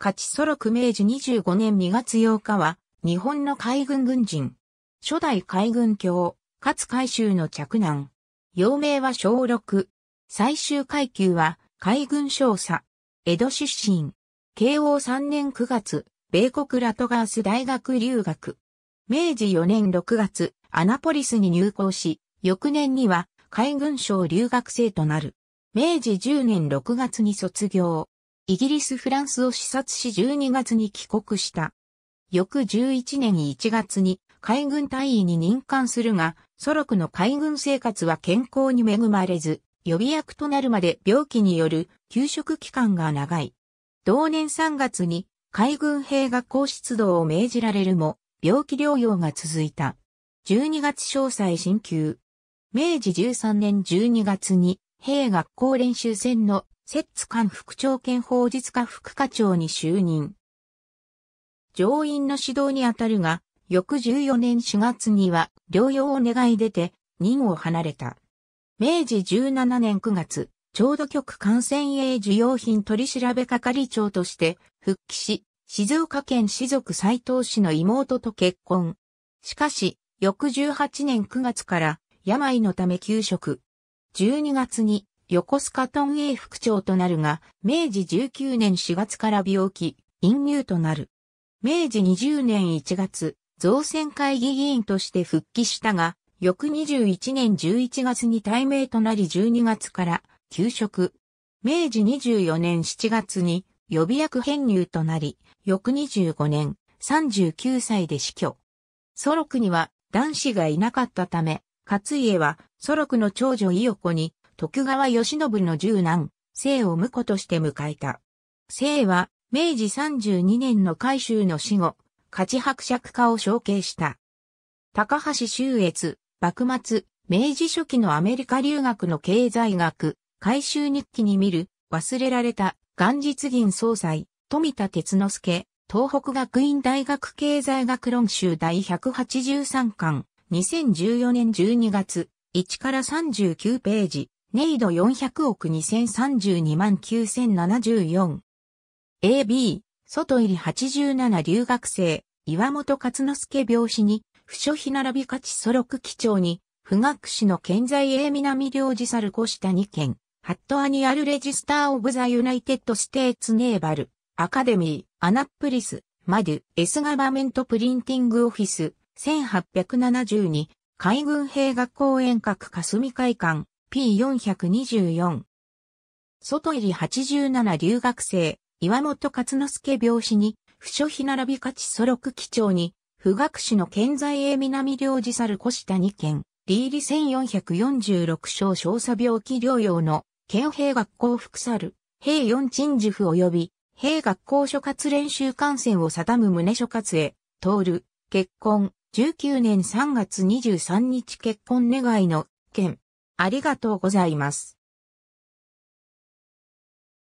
勝ちソロク明治25年2月8日は、日本の海軍軍人。初代海軍卿、勝海舟の着難。幼名は小6。最終階級は、海軍少佐。江戸出身。慶応3年9月、米国ラトガース大学留学。明治4年6月、アナポリスに入校し、翌年には海軍省留学生となる。明治10年6月に卒業。イギリス・フランスを視察し12月に帰国した。翌11年1月に海軍大員に任官するが、ソロクの海軍生活は健康に恵まれず、予備役となるまで病気による休職期間が長い。同年3月に海軍兵学校出動を命じられるも、病気療養が続いた。12月詳細進級。明治13年12月に、兵学校練習船の摂津官副長兼法実家副課長に就任。上院の指導にあたるが、翌14年4月には療養を願い出て、任を離れた。明治17年9月、調度局感染営受容品取調べ係長として復帰し、静岡県士族斎藤氏の妹と結婚。しかし、翌18年9月から病のため休職。12月に横須賀トン営副長となるが、明治19年4月から病気、陰入となる。明治20年1月、造船会議議員として復帰したが、翌21年11月に退名となり12月から休職。明治24年7月に予備役編入となり、翌25年39歳で死去。祖禄には男子がいなかったため、勝家は祖禄の長女伊予子に徳川義信の十男、生を婿として迎えた。生は、明治32年の改修の死後、価値伯爵化を承継した。高橋修越、幕末、明治初期のアメリカ留学の経済学、改修日記に見る、忘れられた、元日銀総裁、富田哲之助、東北学院大学経済学論集第183巻、2014年12月、1から39ページ。ネイド400億2032万9074。AB、外入り87留学生、岩本勝之助病死に、不書費並び価値素録基調に、不学士の健在英南領事猿越下2件、ハットアニアルレジスターオブザユナイテッドステーツネーバル、アカデミー、アナップリス、マデュ、エスガバメントプリンティングオフィス、1872、海軍兵学校遠隔霞海館、P424。外入り87留学生、岩本勝之助病死に、不書費並び勝ち祖六基調に、不学士の健在へ南領事猿越谷県、リーリ1446章少佐病気療養の、県兵学校副猿、兵四鎮樹府及び、兵学校諸葛練習観戦を定む胸諸葛へ、通る、結婚、19年3月23日結婚願いの、県、ありがとうございます。